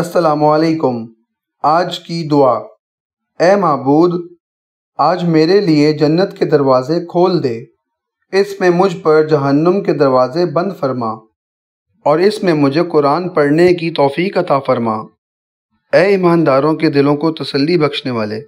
असलकुम आज की दुआ ए मबूद आज मेरे लिए जन्नत के दरवाज़े खोल दे इसमें मुझ पर जहन्नम के दरवाज़े बंद फरमा और इसमें मुझे कुरान पढ़ने की तोफ़ी अता फरमा ए ईमानदारों के दिलों को तसल्ली बख्शने वाले